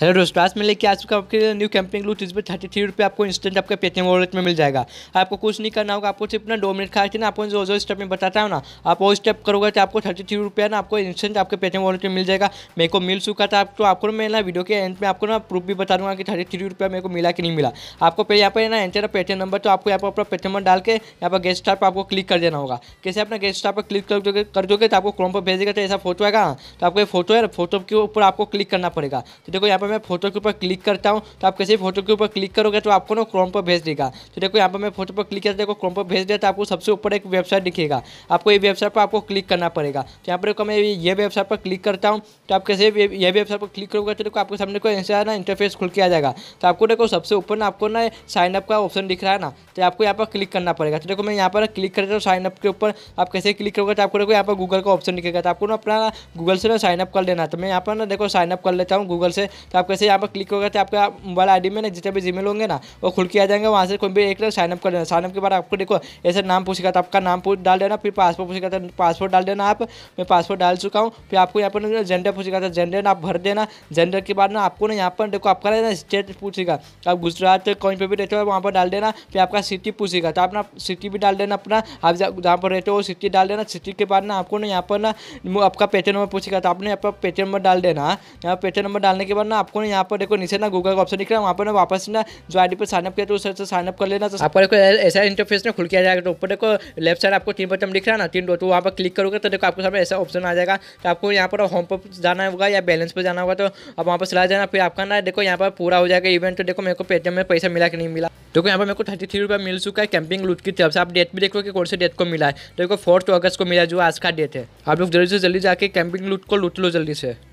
hello दोस्तों आज मैं लेके आ चुका आपके न्यू कैंपिंग लू जिसमें थर्टी थ्री रुपये आपको इंस्टेंट आपके पेटीएम वॉलेट में मिल जाएगा आपको कुछ नहीं करना होगा आपको सिर्फ ना दो मिनट खा के ना आपको जो जो स्टेप में बताता हूँ ना आप वो स्टेप करोगे तो आपको थर्टी थ्री रुपया ना आपको इंस्टेंट आपके पेटीएम वॉलेट में मिल जाएगा मेरे को मिल चुका था आपको आपको मैं ना वीडियो के एंड में आपको ना प्रूफ भी बता दूंगा कि थर्टी थ्री रुपया मेरे को मिला कि नहीं मिला आपको पहले यहाँ पर ना एंटर पेटीएम नंबर तो आपको यहाँ पर अपना पेटीएम नंबर डाल के यहाँ पर गेस्ट स्टार पर आपको क्लिक कर देना होगा कैसे अपना गेस्ट स्टार पर क्लिक कर दोगे कर दोगे तो आपको क्रोम पर भेजेगा तो ऐसा फोटो आएगा तो आपको फोटो है फोटो के ऊपर आपको क्लिक करना पड़ेगा तो देखो यहाँ पर मैं फोटो के ऊपर क्लिक करता हूँ तो आप कैसे फोटो के ऊपर क्लिक करोगे तो आपको ना क्रोम पर भेज देगा तो देखो यहाँ पर मैं फोटो पर क्लिक करता देखो क्रोम पर भेज दिया तो आपको सबसे ऊपर एक वेबसाइट दिखेगा आपको ये वेबसाइट पर आपको क्लिक करना पड़ेगा तो यहाँ पर देखो मैं ये वेबसाइट पर क्लिक करता हूँ तो आप कैसे ये वेबसाइट पर क्लिक करोगे तो देखो आपके सामने को ऐसा ना इंटरफेस खुल के आ जाएगा तो आपको देखो सबसे ऊपर ना आपको ना साइनअप का ऑप्शन दिख रहा है ना तो आपको यहाँ पर क्लिक करना पड़ेगा तो देखो मैं यहाँ पर क्लिक करता हूँ साइन अप के ऊपर आप कैसे क्लिक करोगे तो आपको देखो यहाँ पर गूगल का ऑप्शन दिखेगा तो आपको ना अपना गूगल से ना साइनअप कर लेना तो मैं यहाँ पर ना देखो साइनअप कर लेता हूँ गूगल से तो आप कैसे यहाँ पर क्लिक होगा तो आपका मोबाइल आई में ना जितने भी जी होंगे ना वो खुल के आ जाएंगे वहाँ से कोई भी एक साइनअप कर देना साइनअप के बाद आपको देखो ऐसे नाम पूछेगा तो आपका नाम डाल देना फिर पासपोर्ट पूछेगा तो पासपोर्ट डाल देना आप मैं पासपोर्ट डाल चुका हूँ फिर आपको यहाँ पर जेंडर पूछेगा तो जेंडर आप भर देना जेंडर के बाद ना आपको ना यहाँ पर देखो आपका ना स्टेट पूछेगा आप गुजरात कहीं पर भी रहते हो वहाँ पर डाल देना फिर आपका सिटी पूछेगा तो आप ना सिटी भी डाल देना अपना आप जहाँ पर रहते हो सिटी डाल देना सिटी के बाद ना आपको ना यहाँ पर ना आपका पेटर्न नंबर पूछेगा तो आपने यहाँ पर पेटर्न नंबर डाल देना यहाँ पर पेटर्न नंबर डालने के बाद ना आपको यहाँ पर देखो नीचे ना गूगल का ऑप्शन दिख रहा है वहाँ पर ना वापस ना जो आई पर साइनअप किया तो उस से साइनअप कर लेना तो आपको देखो ऐसा इंटरफेस ना खुल किया जाएगा तो ऊपर देखो लेफ्ट साइड आपको तीन बटन दिख रहा है ना तीन दो तो वहाँ पर क्लिक करोगे तो देखो आपके सामने ऐसा ऑप्शन आ जाएगा तो आपको यहाँ पर होम पर जाना होगा या बैलेंस पर जाना होगा तो आप वहाँ पर चला जाना फिर आपका ना देखो यहाँ पर पूरा हो जाएगा इवेंट तो देखो मेरे को पेटीएम में पैसा मिला कि नहीं मिला देखो यहाँ पर मेरे को थर्टी थ्री रुपया मिल चुका है कैंपिंग लूट की तरफ से आप डेट भी देखो कि कौन से डेट को मिला है देखो फोर्थ अगस्त को मिला जो आज का डेट है आप लोग जल्दी से जल्दी जाके कैंपिंग लूट को लूट लो जल्दी से